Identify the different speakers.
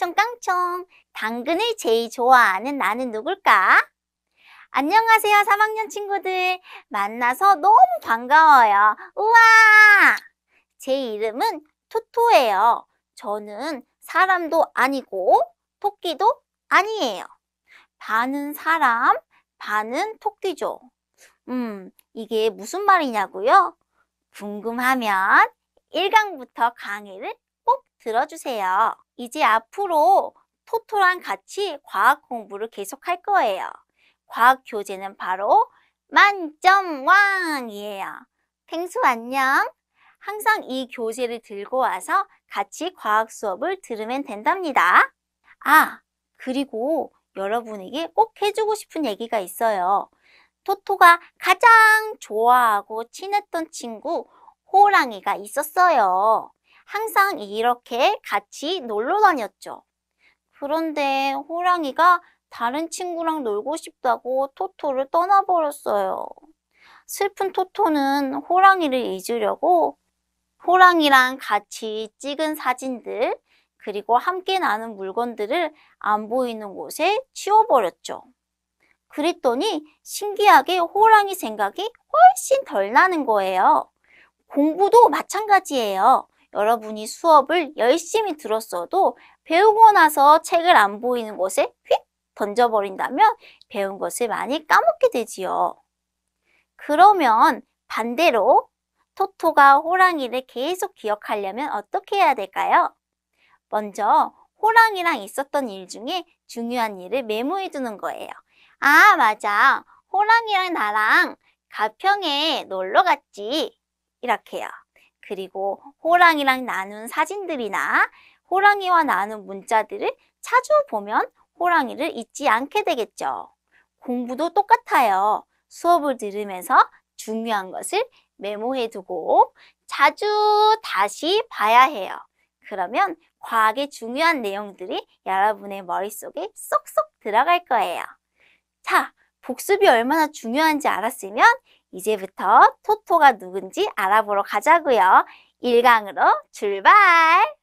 Speaker 1: 깡총깡총 당근을 제일 좋아하는 나는 누굴까? 안녕하세요 3학년 친구들 만나서 너무 반가워요 우와 제 이름은 토토예요 저는 사람도 아니고 토끼도 아니에요 반은 사람 반은 토끼죠 음 이게 무슨 말이냐고요? 궁금하면 1강부터 강의를 꼭 들어주세요. 이제 앞으로 토토랑 같이 과학 공부를 계속할 거예요. 과학 교재는 바로 만점왕이에요. 펭수 안녕! 항상 이 교재를 들고 와서 같이 과학 수업을 들으면 된답니다. 아, 그리고 여러분에게 꼭 해주고 싶은 얘기가 있어요. 토토가 가장 좋아하고 친했던 친구 호랑이가 있었어요. 항상 이렇게 같이 놀러 다녔죠. 그런데 호랑이가 다른 친구랑 놀고 싶다고 토토를 떠나버렸어요. 슬픈 토토는 호랑이를 잊으려고 호랑이랑 같이 찍은 사진들, 그리고 함께 나눈 물건들을 안 보이는 곳에 치워버렸죠. 그랬더니 신기하게 호랑이 생각이 훨씬 덜 나는 거예요. 공부도 마찬가지예요. 여러분이 수업을 열심히 들었어도 배우고 나서 책을 안 보이는 곳에 휙 던져버린다면 배운 것을 많이 까먹게 되지요. 그러면 반대로 토토가 호랑이를 계속 기억하려면 어떻게 해야 될까요? 먼저 호랑이랑 있었던 일 중에 중요한 일을 메모해 두는 거예요. 아, 맞아. 호랑이랑 나랑 가평에 놀러 갔지. 이렇게요. 그리고 호랑이랑 나눈 사진들이나 호랑이와 나눈 문자들을 자주 보면 호랑이를 잊지 않게 되겠죠. 공부도 똑같아요. 수업을 들으면서 중요한 것을 메모해 두고 자주 다시 봐야 해요. 그러면 과학의 중요한 내용들이 여러분의 머릿속에 쏙쏙 들어갈 거예요. 자, 복습이 얼마나 중요한지 알았으면 이제부터 토토가 누군지 알아보러 가자고요. 1강으로 출발!